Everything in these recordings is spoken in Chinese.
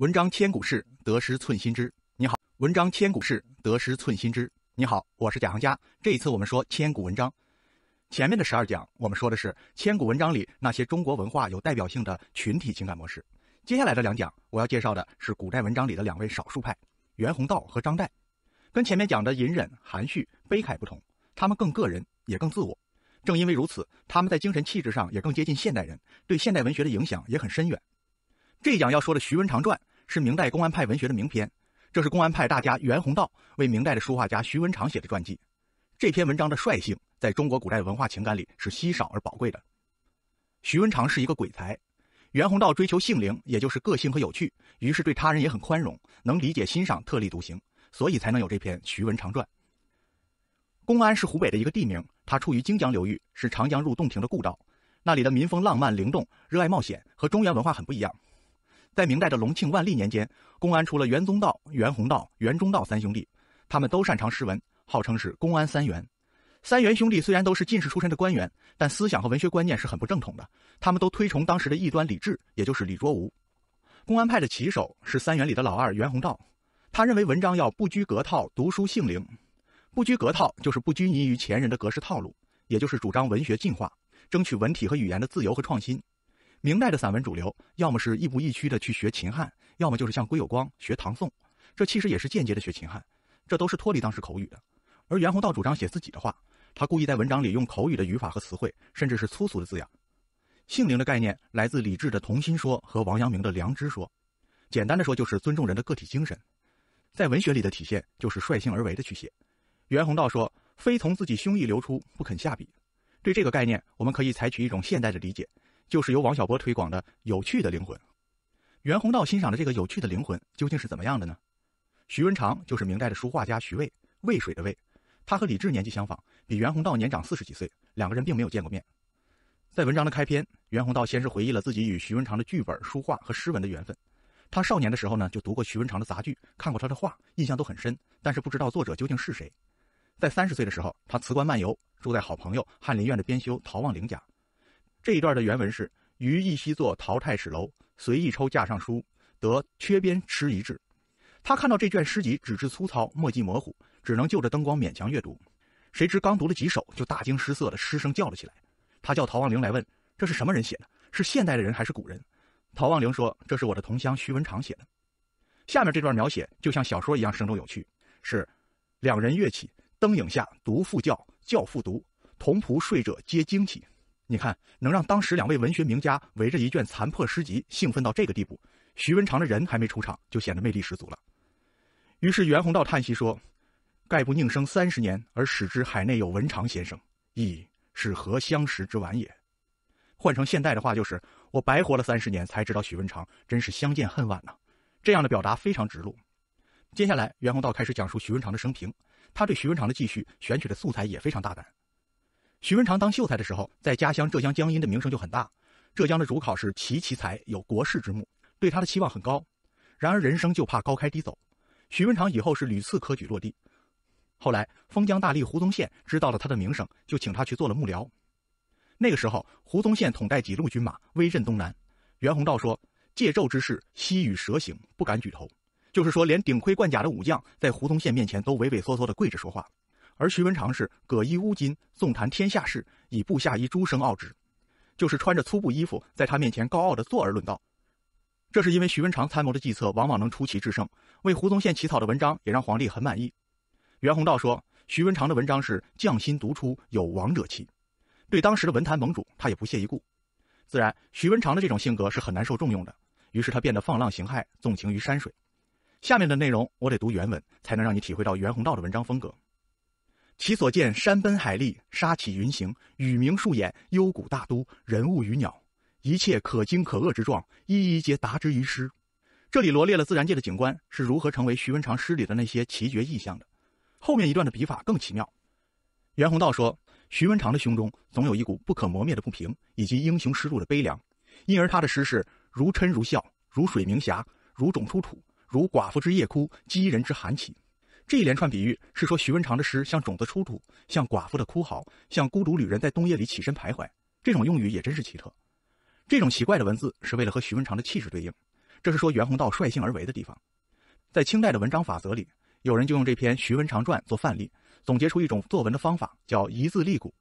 文章千古事，得失寸心知。你好，文章千古事，得失寸心知。你好，我是贾行家。这一次我们说千古文章，前面的十二讲我们说的是千古文章里那些中国文化有代表性的群体情感模式。接下来的两讲，我要介绍的是古代文章里的两位少数派——袁宏道和张岱。跟前面讲的隐忍、含蓄、悲慨不同，他们更个人，也更自我。正因为如此，他们在精神气质上也更接近现代人，对现代文学的影响也很深远。这一讲要说的《徐文长传》。是明代公安派文学的名篇，这是公安派大家袁宏道为明代的书画家徐文长写的传记。这篇文章的率性，在中国古代文化情感里是稀少而宝贵的。徐文长是一个鬼才，袁宏道追求性灵，也就是个性和有趣，于是对他人也很宽容，能理解欣赏特立独行，所以才能有这篇《徐文长传》。公安是湖北的一个地名，它处于荆江流域，是长江入洞庭的故道，那里的民风浪漫灵动，热爱冒险，和中原文化很不一样。在明代的隆庆、万历年间，公安出了袁宗道、袁宏道、袁中道三兄弟，他们都擅长诗文，号称是公安三元。三元兄弟虽然都是进士出身的官员，但思想和文学观念是很不正统的。他们都推崇当时的异端李治，也就是李卓吾。公安派的旗手是三元里的老二袁宏道，他认为文章要不拘格套，读书性灵。不拘格套就是不拘泥于前人的格式套路，也就是主张文学进化，争取文体和语言的自由和创新。明代的散文主流，要么是亦步亦趋的去学秦汉，要么就是像归有光学唐宋，这其实也是间接的学秦汉，这都是脱离当时口语的。而袁宏道主张写自己的话，他故意在文章里用口语的语法和词汇，甚至是粗俗的字眼。姓灵的概念来自李治的童心说和王阳明的良知说，简单的说就是尊重人的个体精神，在文学里的体现就是率性而为的去写。袁宏道说：“非从自己胸臆流出，不肯下笔。”对这个概念，我们可以采取一种现代的理解。就是由王小波推广的有趣的灵魂，袁宏道欣赏的这个有趣的灵魂究竟是怎么样的呢？徐文长就是明代的书画家徐渭，渭水的渭。他和李治年纪相仿，比袁宏道年长四十几岁，两个人并没有见过面。在文章的开篇，袁宏道先是回忆了自己与徐文长的剧本、书画和诗文的缘分。他少年的时候呢，就读过徐文长的杂剧，看过他的画，印象都很深，但是不知道作者究竟是谁。在三十岁的时候，他辞官漫游，住在好朋友翰林院的编修陶望龄家。这一段的原文是：“余一夕作淘汰史楼，随意抽架上书，得缺边吃一掷。”他看到这卷诗集纸质粗糙，墨迹模糊，只能就着灯光勉强阅读。谁知刚读了几首，就大惊失色地失声叫了起来。他叫陶望龄来问：‘这是什么人写的？是现代的人还是古人？’陶望龄说：‘这是我的同乡徐文长写的。’下面这段描写就像小说一样生动有趣：是，两人跃起，灯影下读复教，教复读，同仆睡者皆惊起。”你看，能让当时两位文学名家围着一卷残破诗集兴奋到这个地步，徐文长的人还没出场就显得魅力十足了。于是袁宏道叹息说：“盖不宁生三十年而始知海内有文长先生，亦是何相识之晚也。”换成现代的话就是：“我白活了三十年才知道徐文长，真是相见恨晚呐。”这样的表达非常直露。接下来，袁宏道开始讲述徐文长的生平，他对徐文长的继续选取的素材也非常大胆。徐文长当秀才的时候，在家乡浙江江阴的名声就很大。浙江的主考是奇其才，有国士之目，对他的期望很高。然而人生就怕高开低走，徐文长以后是屡次科举落地。后来封疆大吏胡宗宪知道了他的名声，就请他去做了幕僚。那个时候，胡宗宪统带几路军马，威震东南。袁宏道说：“借胄之势，西与蛇行，不敢举头。”就是说，连顶盔贯甲的武将在胡宗宪面前都畏畏缩缩的跪着说话。而徐文长是葛衣乌巾，纵谈天下事，以布下衣诸生傲之，就是穿着粗布衣服，在他面前高傲地坐而论道。这是因为徐文长参谋的计策往往能出奇制胜，为胡宗宪起草的文章也让皇帝很满意。袁宏道说，徐文长的文章是匠心独出，有王者气。对当时的文坛盟主，他也不屑一顾。自然，徐文长的这种性格是很难受重用的，于是他变得放浪形骸，纵情于山水。下面的内容我得读原文，才能让你体会到袁宏道的文章风格。其所见山奔海立，沙起云行，雨鸣树掩，幽谷大都，人物与鸟，一切可惊可愕之状，一一皆达之于诗。这里罗列了自然界的景观是如何成为徐文长诗里的那些奇绝意象的。后面一段的笔法更奇妙。袁宏道说，徐文长的胸中总有一股不可磨灭的不平，以及英雄失路的悲凉，因而他的诗是如嗔如笑，如水明霞，如种出土，如寡妇之夜哭，饥人之寒起。这一连串比喻是说徐文长的诗像种子出土，像寡妇的哭嚎，像孤独旅人在冬夜里起身徘徊。这种用语也真是奇特。这种奇怪的文字是为了和徐文长的气质对应。这是说袁宏道率性而为的地方。在清代的文章法则里，有人就用这篇《徐文长传》做范例，总结出一种作文的方法，叫一字立骨，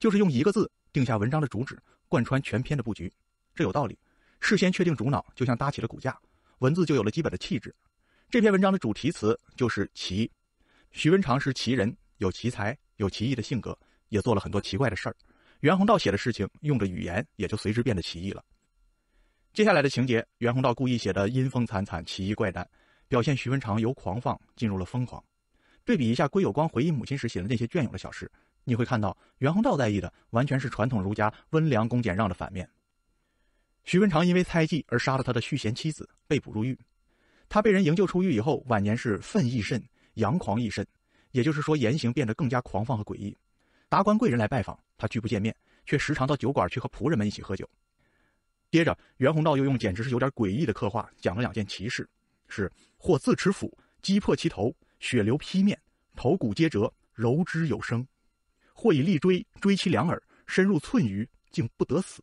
就是用一个字定下文章的主旨，贯穿全篇的布局。这有道理，事先确定主脑，就像搭起了骨架，文字就有了基本的气质。这篇文章的主题词就是“奇”。徐文长是奇人，有奇才，有奇异的性格，也做了很多奇怪的事儿。袁宏道写的事情，用的语言也就随之变得奇异了。接下来的情节，袁宏道故意写的阴风惨惨，奇异怪诞，表现徐文长由狂放进入了疯狂。对比一下归有光回忆母亲时写的那些隽永的小事，你会看到袁宏道在意的完全是传统儒家温良恭俭让的反面。徐文长因为猜忌而杀了他的续弦妻子，被捕入狱。他被人营救出狱以后，晚年是愤意甚，狂意甚，也就是说言行变得更加狂放和诡异。达官贵人来拜访，他拒不见面，却时常到酒馆去和仆人们一起喝酒。接着，袁宏道又用简直是有点诡异的刻画，讲了两件奇事：是或自持斧击破其头，血流披面，头骨皆折，柔之有声；或以利锥锥其两耳，深入寸余，竟不得死。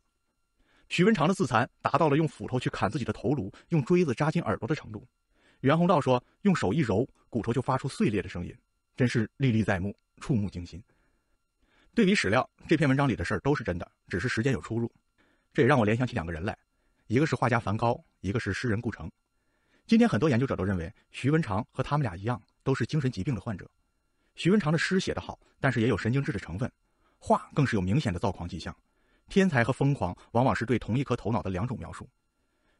徐文长的自残达到了用斧头去砍自己的头颅，用锥子扎进耳朵的程度。袁宏道说：“用手一揉，骨头就发出碎裂的声音，真是历历在目，触目惊心。”对比史料，这篇文章里的事儿都是真的，只是时间有出入。这也让我联想起两个人来，一个是画家梵高，一个是诗人顾城。今天很多研究者都认为，徐文长和他们俩一样，都是精神疾病的患者。徐文长的诗写得好，但是也有神经质的成分，画更是有明显的躁狂迹象。天才和疯狂，往往是对同一颗头脑的两种描述。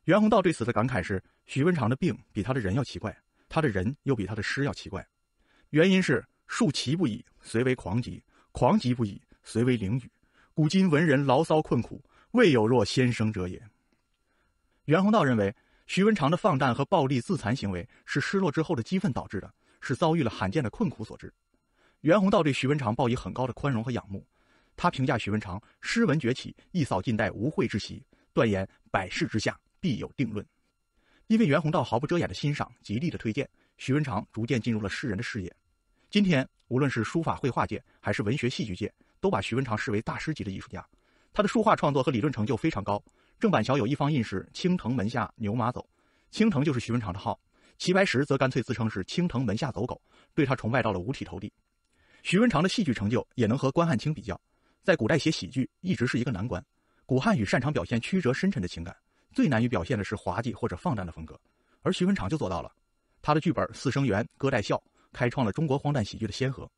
袁宏道对此的感慨是：“徐文长的病比他的人要奇怪，他的人又比他的诗要奇怪。原因是树奇不已，虽为狂疾，狂疾不已，虽为灵雨。古今文人牢骚困苦，未有若先生者也。”袁宏道认为，徐文长的放荡和暴力自残行为是失落之后的激愤导致的，是遭遇了罕见的困苦所致。袁宏道对徐文长抱以很高的宽容和仰慕，他评价徐文长：“诗文崛起，一扫近代无秽之习，断言百世之下。”必有定论，因为袁宏道毫不遮掩的欣赏，极力的推荐，徐文长逐渐进入了世人的视野。今天，无论是书法绘画界，还是文学戏剧界，都把徐文长视为大师级的艺术家。他的书画创作和理论成就非常高。郑板桥有一方印是“青藤门下牛马走”，青藤就是徐文长的号。齐白石则干脆自称是“青藤门下走狗”，对他崇拜到了五体投地。徐文长的戏剧成就也能和关汉卿比较。在古代写喜剧一直是一个难关，古汉语擅长表现曲折深沉的情感。最难于表现的是滑稽或者放荡的风格，而徐文长就做到了。他的剧本《四生缘》《歌带笑》开创了中国荒诞喜剧的先河。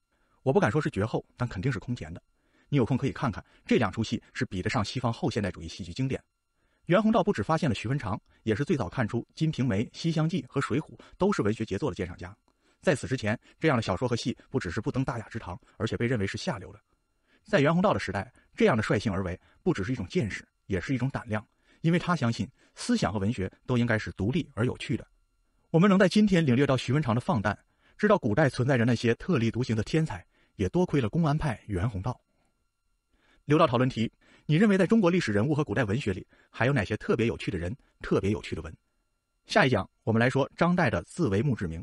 我不敢说是绝后，但肯定是空前的。你有空可以看看这两出戏，是比得上西方后现代主义戏剧经典。袁宏道不止发现了徐文长，也是最早看出《金瓶梅》《西厢记》和《水浒》都是文学杰作的鉴赏家。在此之前，这样的小说和戏不只是不登大雅之堂，而且被认为是下流的。在袁宏道的时代，这样的率性而为，不只是一种见识，也是一种胆量。因为他相信思想和文学都应该是独立而有趣的。我们能在今天领略到徐文长的放诞，知道古代存在着那些特立独行的天才，也多亏了公安派袁宏道。六道讨论题：你认为在中国历史人物和古代文学里还有哪些特别有趣的人、特别有趣的文？下一讲我们来说张岱的《自为墓志铭》。